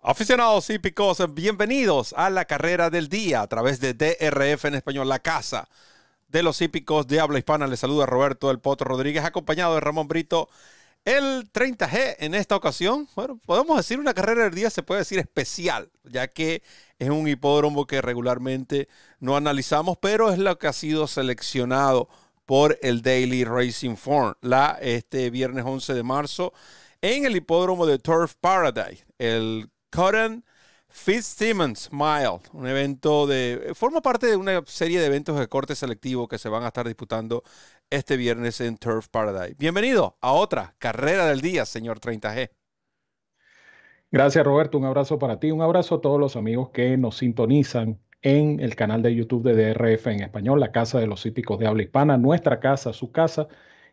Aficionados hípicos, bienvenidos a la carrera del día a través de DRF en español, la casa de los hípicos de habla hispana. Les saluda Roberto del Potro Rodríguez, acompañado de Ramón Brito, el 30G en esta ocasión. Bueno, podemos decir una carrera del día, se puede decir especial, ya que es un hipódromo que regularmente no analizamos, pero es lo que ha sido seleccionado por el Daily Racing Form, la este viernes 11 de marzo en el hipódromo de Turf Paradise, el Cotton Fitzsimmons Mile, un evento de... Forma parte de una serie de eventos de corte selectivo que se van a estar disputando este viernes en Turf Paradise. Bienvenido a otra carrera del día, señor 30G. Gracias Roberto, un abrazo para ti, un abrazo a todos los amigos que nos sintonizan en el canal de YouTube de DRF en español, la casa de los típicos de habla hispana, nuestra casa, su casa,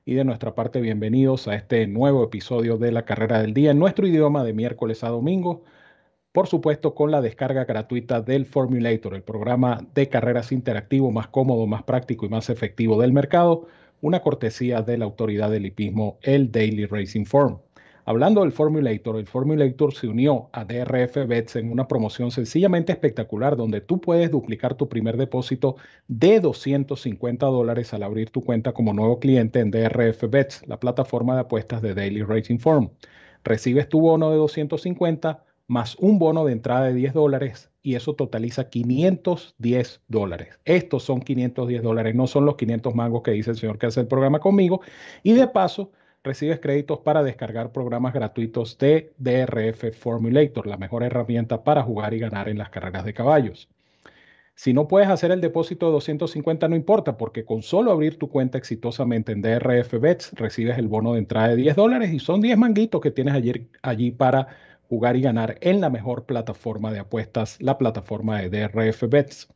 y de nuestra parte bienvenidos a este nuevo episodio de la carrera del día en nuestro idioma de miércoles a domingo por supuesto con la descarga gratuita del Formulator, el programa de carreras interactivo más cómodo, más práctico y más efectivo del mercado, una cortesía de la autoridad del hipismo, el Daily Racing Form. Hablando del Formulator, el Formulator se unió a DRF Bets en una promoción sencillamente espectacular donde tú puedes duplicar tu primer depósito de 250 dólares al abrir tu cuenta como nuevo cliente en DRF Bets, la plataforma de apuestas de Daily Racing Form. Recibes tu bono de 250 más un bono de entrada de 10 dólares y eso totaliza 510 dólares. Estos son 510 dólares, no son los 500 mangos que dice el señor que hace el programa conmigo. Y de paso, recibes créditos para descargar programas gratuitos de DRF Formulator, la mejor herramienta para jugar y ganar en las carreras de caballos. Si no puedes hacer el depósito de 250, no importa, porque con solo abrir tu cuenta exitosamente en DRF Bets, recibes el bono de entrada de 10 dólares y son 10 manguitos que tienes allí, allí para jugar y ganar en la mejor plataforma de apuestas, la plataforma de DRF Bets.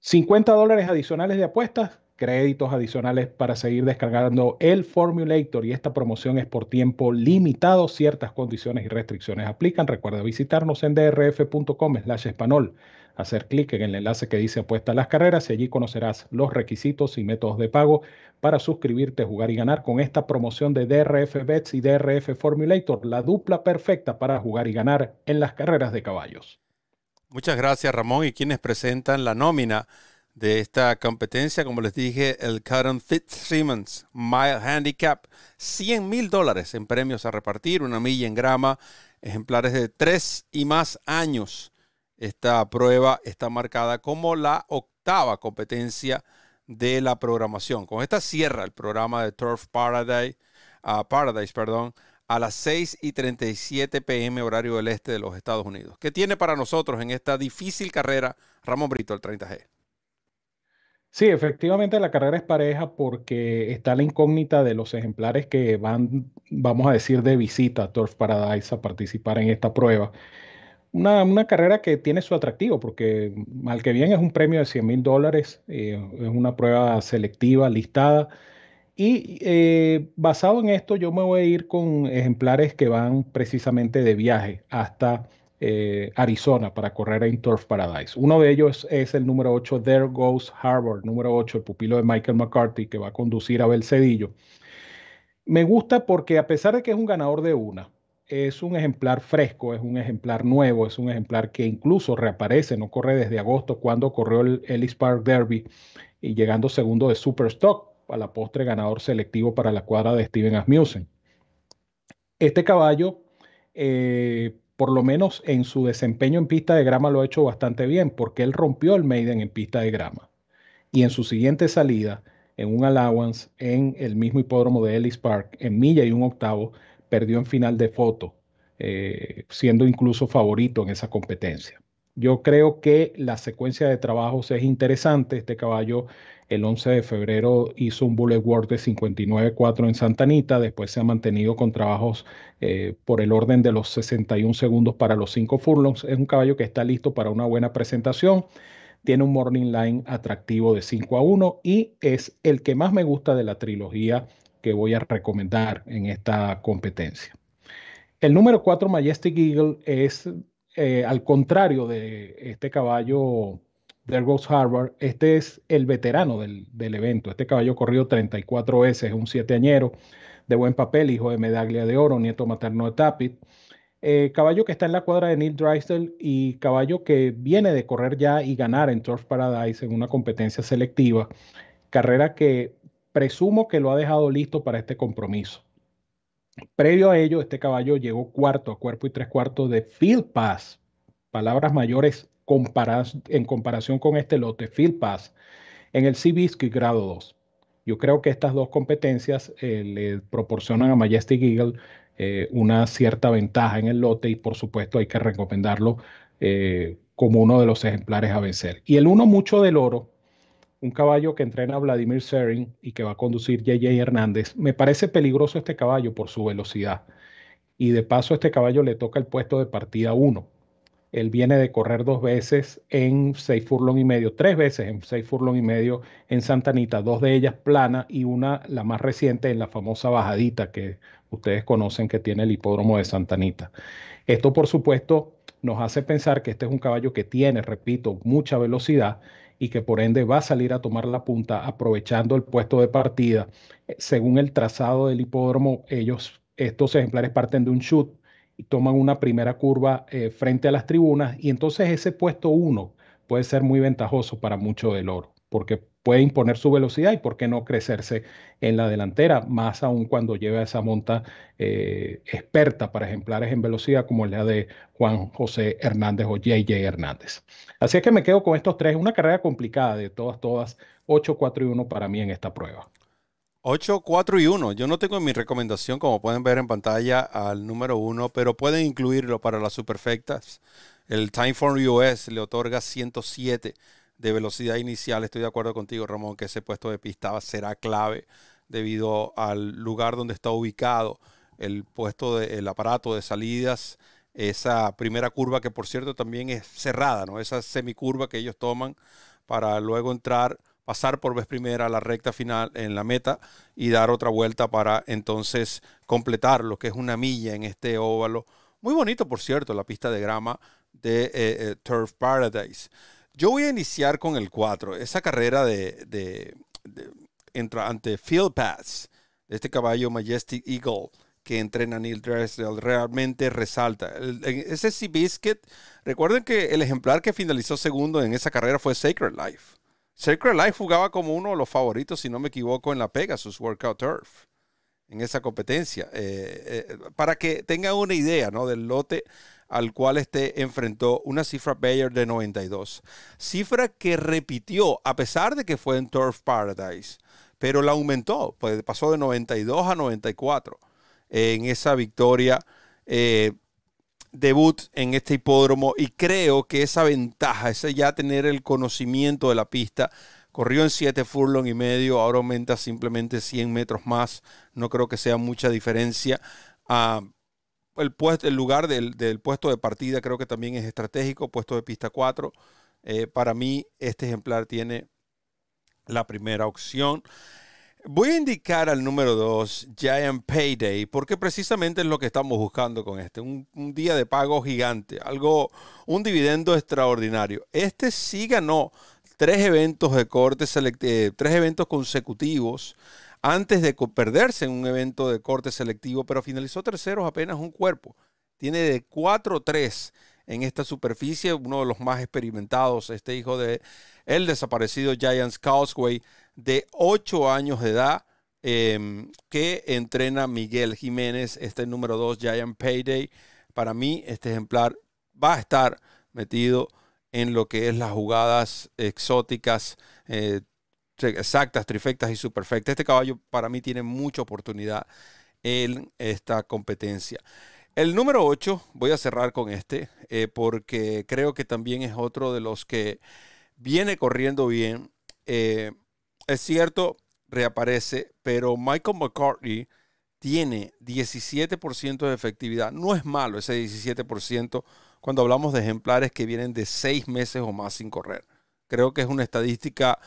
50 dólares adicionales de apuestas, créditos adicionales para seguir descargando el Formulator y esta promoción es por tiempo limitado. Ciertas condiciones y restricciones aplican. Recuerda visitarnos en drf.com slash hacer clic en el enlace que dice apuesta a las carreras y allí conocerás los requisitos y métodos de pago para suscribirte, jugar y ganar con esta promoción de DRF Bets y DRF Formulator, la dupla perfecta para jugar y ganar en las carreras de caballos. Muchas gracias Ramón y quienes presentan la nómina de esta competencia, como les dije, el Current Fitzsimmons Mile Handicap, 100 mil dólares en premios a repartir, una milla en grama, ejemplares de tres y más años. Esta prueba está marcada como la octava competencia de la programación. Con esta cierra el programa de Turf Paradise, ah, Paradise perdón, a las 6 y 37 pm horario del este de los Estados Unidos. ¿Qué tiene para nosotros en esta difícil carrera Ramón Brito, el 30G? Sí, efectivamente la carrera es pareja porque está la incógnita de los ejemplares que van, vamos a decir, de visita a Turf Paradise a participar en esta prueba una, carrera que tiene su atractivo, porque mal que bien es un premio de 100 mil dólares, eh, es una prueba selectiva, listada. Y eh, basado en esto, yo me voy a ir con ejemplares que van precisamente de viaje hasta eh, Arizona para correr en Turf Paradise. Uno de ellos es, el número 8, There Goes Harvard, número 8, el pupilo de Michael McCarthy, que va a conducir a Belcedillo. Me gusta porque a pesar de que es un ganador de una, es un ejemplar fresco, es un ejemplar nuevo, es un ejemplar que incluso reaparece, no corre desde agosto cuando corrió el Ellis Park Derby y llegando segundo de Superstock, a la postre ganador selectivo para la cuadra de Steven Asmussen. Este caballo, eh, por lo menos en su desempeño en pista de grama, lo ha hecho bastante bien porque él rompió el Maiden en pista de grama. Y en su siguiente salida, en un allowance en el mismo hipódromo de Ellis Park, en milla y un octavo, perdió en final de foto, eh, siendo incluso favorito en esa competencia. Yo creo que la secuencia de trabajos es interesante. Este caballo el 11 de febrero hizo un bullet work de 59.4 en Santa Anita, después se ha mantenido con trabajos eh, por el orden de los 61 segundos para los 5 furlongs. Es un caballo que está listo para una buena presentación. Tiene un morning line atractivo de 5 a 1 y es el que más me gusta de la trilogía que voy a recomendar en esta competencia. El número 4, Majestic Eagle, es eh, al contrario de este caballo de Goes Harvard, este es el veterano del, del evento. Este caballo corrido 34 veces, es un sieteañero de buen papel, hijo de medaglia de oro, nieto materno de Tapit. Eh, caballo que está en la cuadra de Neil Drysdale y caballo que viene de correr ya y ganar en Turf Paradise en una competencia selectiva. Carrera que Presumo que lo ha dejado listo para este compromiso. Previo a ello, este caballo llegó cuarto a cuerpo y tres cuartos de Field Pass. Palabras mayores en comparación con este lote, Field Pass, en el y grado 2. Yo creo que estas dos competencias eh, le proporcionan a Majestic Eagle eh, una cierta ventaja en el lote y por supuesto hay que recomendarlo eh, como uno de los ejemplares a vencer. Y el uno mucho del oro, un caballo que entrena Vladimir Serin y que va a conducir JJ Hernández. Me parece peligroso este caballo por su velocidad. Y de paso este caballo le toca el puesto de partida 1. Él viene de correr dos veces en seis furlong y medio, tres veces en 6 furlong y medio en Santa Anita, dos de ellas plana y una, la más reciente, en la famosa bajadita que ustedes conocen que tiene el hipódromo de Santa Anita. Esto, por supuesto, nos hace pensar que este es un caballo que tiene, repito, mucha velocidad y que por ende va a salir a tomar la punta aprovechando el puesto de partida. Eh, según el trazado del hipódromo, ellos, estos ejemplares parten de un shoot y toman una primera curva eh, frente a las tribunas y entonces ese puesto 1 puede ser muy ventajoso para mucho del oro, porque puede imponer su velocidad y por qué no crecerse en la delantera, más aún cuando lleva esa monta eh, experta para ejemplares en velocidad como la de Juan José Hernández o JJ Hernández. Así es que me quedo con estos tres, una carrera complicada de todas, todas, 8, 4 y 1 para mí en esta prueba. 8, 4 y 1. Yo no tengo en mi recomendación, como pueden ver en pantalla, al número 1, pero pueden incluirlo para las superfectas. El Time for US le otorga 107 de velocidad inicial. Estoy de acuerdo contigo, Ramón, que ese puesto de pista será clave debido al lugar donde está ubicado el puesto del aparato de salidas, esa primera curva que por cierto también es cerrada, ¿no? Esa semicurva que ellos toman para luego entrar, pasar por vez primera la recta final en la meta y dar otra vuelta para entonces completar lo que es una milla en este óvalo. Muy bonito, por cierto, la pista de grama de eh, eh, Turf Paradise. Yo voy a iniciar con el 4, esa carrera de, entra ante Field Pass, este caballo Majestic Eagle que entrena Neil Dressel realmente resalta. ese Sea Biscuit, recuerden que el ejemplar que finalizó segundo en esa carrera fue Sacred Life. Sacred Life jugaba como uno de los favoritos, si no me equivoco, en la Pegasus Workout Turf, en esa competencia. Eh, eh, para que tengan una idea ¿no? del lote al cual este enfrentó una cifra Bayer de 92. Cifra que repitió a pesar de que fue en Turf Paradise, pero la aumentó, pues pasó de 92 a 94 en esa victoria. Eh, debut en este hipódromo y creo que esa ventaja, ese ya tener el conocimiento de la pista, corrió en 7 furlong y medio, ahora aumenta simplemente 100 metros más, no creo que sea mucha diferencia. a ah, el, lugar del, puesto de partida creo que también es estratégico, puesto de pista 4. Eh, para mí, este ejemplar tiene la primera opción. Voy a indicar al número 2, Giant Payday, porque precisamente es lo que estamos buscando con este. Un, día de pago gigante, algo, un dividendo extraordinario. Este sí ganó tres eventos de corte, eh, tres eventos consecutivos antes de perderse en un evento de corte selectivo, pero finalizó terceros apenas un cuerpo. Tiene de 4-3 en esta superficie, uno de los más experimentados, este hijo de el desaparecido Giants Causeway, de 8 años de edad, em, que entrena Miguel Jiménez, este número 2 Giant Payday. Para mí, este ejemplar va a estar metido en lo que es las jugadas exóticas, eh, exactas, trifectas y superfectas. Este caballo para mí tiene mucha oportunidad en esta competencia. El número 8, voy a cerrar con este, eh, porque creo que también es otro de los que viene corriendo bien. Eh, es cierto, reaparece, pero Michael McCartney tiene 17% de efectividad. No es malo ese 17% cuando hablamos de ejemplares que vienen de seis meses o más sin correr. Creo que es una estadística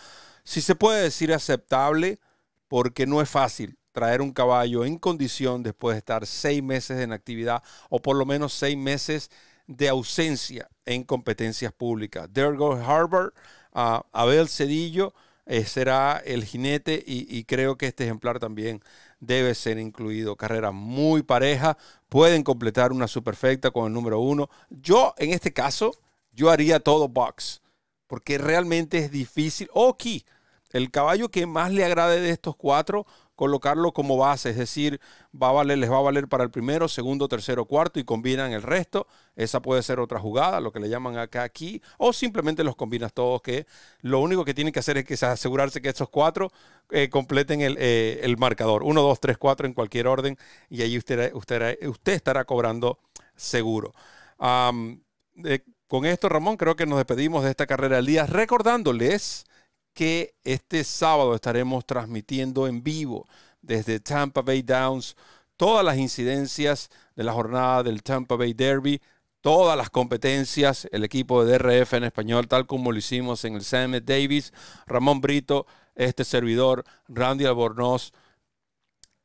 si se puede decir aceptable, porque no es fácil traer un caballo en condición después de estar seis meses en actividad o por lo menos seis meses de ausencia en competencias públicas. Dergo Harbour, a ah, Abel Cedillo eh, será el jinete y, creo que este ejemplar también debe ser incluido. Carrera muy pareja, pueden completar una superfecta con el número uno. Yo, en este caso, yo haría todo box porque realmente es difícil. o aquí el caballo que más le agrade de estos cuatro, colocarlo como base, es decir, va a valer, les va a valer para el primero, segundo, tercero, cuarto y combinan el resto. Esa puede ser otra jugada, lo que le llaman acá aquí, o simplemente los combinas todos, que lo único que tienen que hacer es que asegurarse que estos cuatro eh, completen eh, el, marcador. Uno, dos, tres, cuatro en cualquier orden y ahí usted, usted, estará cobrando seguro. Eh, con esto, Ramón, creo que nos despedimos de esta carrera del día, recordándoles que este sábado estaremos transmitiendo en vivo desde Tampa Bay Downs todas las incidencias de la jornada del Tampa Bay Derby, todas las competencias, el equipo de DRF en español, tal como lo hicimos en el Sam Davis, Ramón Brito, este servidor, Randy Albornoz.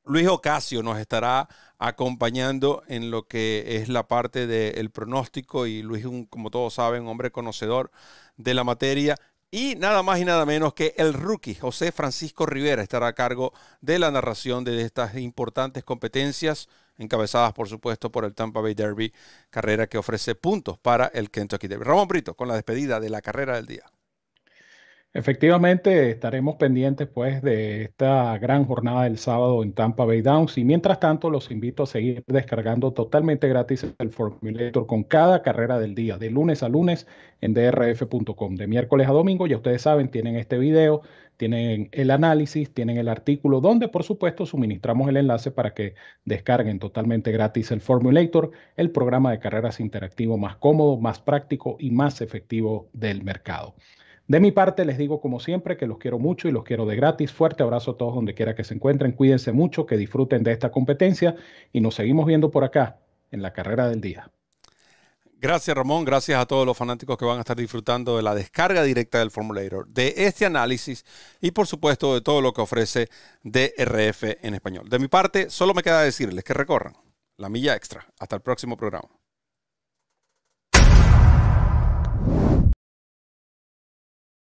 Luis Ocasio nos estará acompañando en lo que es la parte del pronóstico y Luis, como todos saben, hombre conocedor de la materia. Y nada más y nada menos que el rookie José Francisco Rivera estará a cargo de la narración de estas importantes competencias, encabezadas por supuesto por el Tampa Bay Derby, carrera que ofrece puntos para el Kentucky Derby. Ramón Brito, con la despedida de la carrera del día. Efectivamente, estaremos pendientes pues de esta gran jornada del sábado en Tampa Bay Downs y mientras tanto los invito a seguir descargando totalmente gratis el Formulator con cada carrera del día, de lunes a lunes en drf.com, de miércoles a domingo, ya ustedes saben, tienen este video, tienen el análisis, tienen el artículo donde por supuesto suministramos el enlace para que descarguen totalmente gratis el Formulator, el programa de carreras interactivo más cómodo, más práctico y más efectivo del mercado. De mi parte, les digo como siempre que los quiero mucho y los quiero de gratis. Fuerte abrazo a todos donde quiera que se encuentren. Cuídense mucho, que disfruten de esta competencia y nos seguimos viendo por acá en la carrera del día. Gracias Ramón, gracias a todos los fanáticos que van a estar disfrutando de la descarga directa del Formulator, de este análisis y por supuesto de todo lo que ofrece DRF en español. De mi parte, solo me queda decirles que recorran la milla extra. Hasta el próximo programa.